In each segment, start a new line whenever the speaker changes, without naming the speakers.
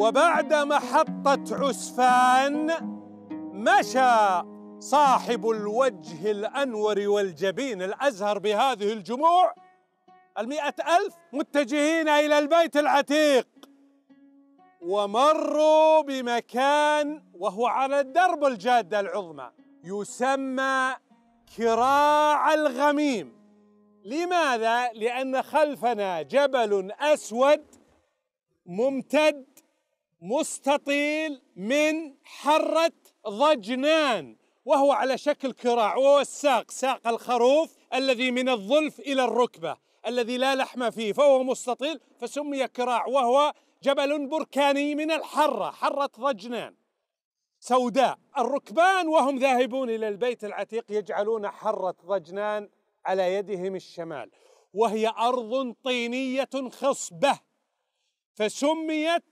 وبعد محطة عسفان مشى صاحب الوجه الأنور والجبين الأزهر بهذه الجموع المئة ألف متجهين إلى البيت العتيق ومروا بمكان وهو على درب الجادة العظمى يسمى كراع الغميم لماذا؟ لأن خلفنا جبل أسود ممتد مستطيل من حرة ضجنان وهو على شكل كراع وهو الساق ساق الخروف الذي من الظلف إلى الركبة الذي لا لحم فيه فهو مستطيل فسمي كراع وهو جبل بركاني من الحرة حرة ضجنان سوداء الركبان وهم ذاهبون إلى البيت العتيق يجعلون حرة ضجنان على يدهم الشمال وهي أرض طينية خصبة فسميت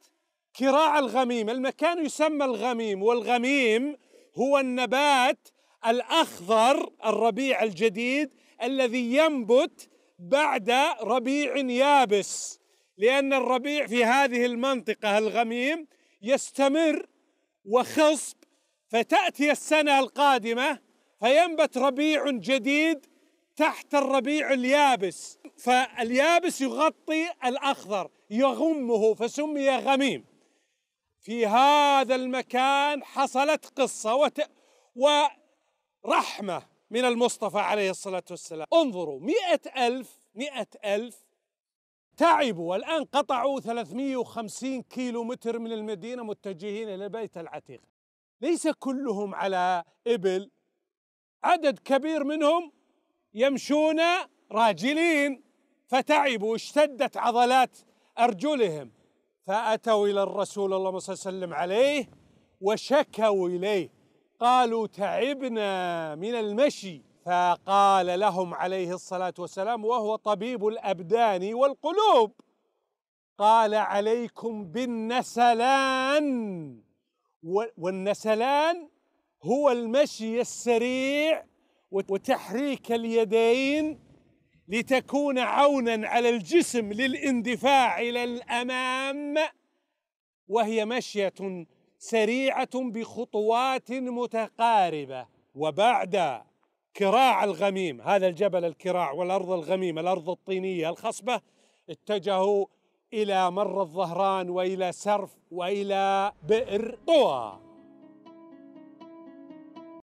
كراع الغميم المكان يسمى الغميم والغميم هو النبات الأخضر الربيع الجديد الذي ينبت بعد ربيع يابس لأن الربيع في هذه المنطقة الغميم يستمر وخصب فتأتي السنة القادمة فينبت ربيع جديد تحت الربيع اليابس فاليابس يغطي الأخضر يغمه فسمي غميم في هذا المكان حصلت قصة وت... ورحمة من المصطفى عليه الصلاة والسلام انظروا مئة ألف مئة ألف تعبوا والآن قطعوا 350 كيلو متر من المدينة متجهين إلى البيت العتيق ليس كلهم على إبل عدد كبير منهم يمشون راجلين فتعبوا اشتدت عضلات أرجلهم فأتوا إلى الرسول اللهم صل وسلم عليه وشكوا إليه قالوا تعبنا من المشي فقال لهم عليه الصلاة والسلام وهو طبيب الأبدان والقلوب قال عليكم بالنسلان والنسلان هو المشي السريع وتحريك اليدين لتكون عونا على الجسم للاندفاع الى الامام وهي مشيه سريعه بخطوات متقاربه وبعد كراع الغميم هذا الجبل الكراع والارض الغميمه الارض الطينيه الخصبه اتجهوا الى مر الظهران والى سرف والى بئر طوى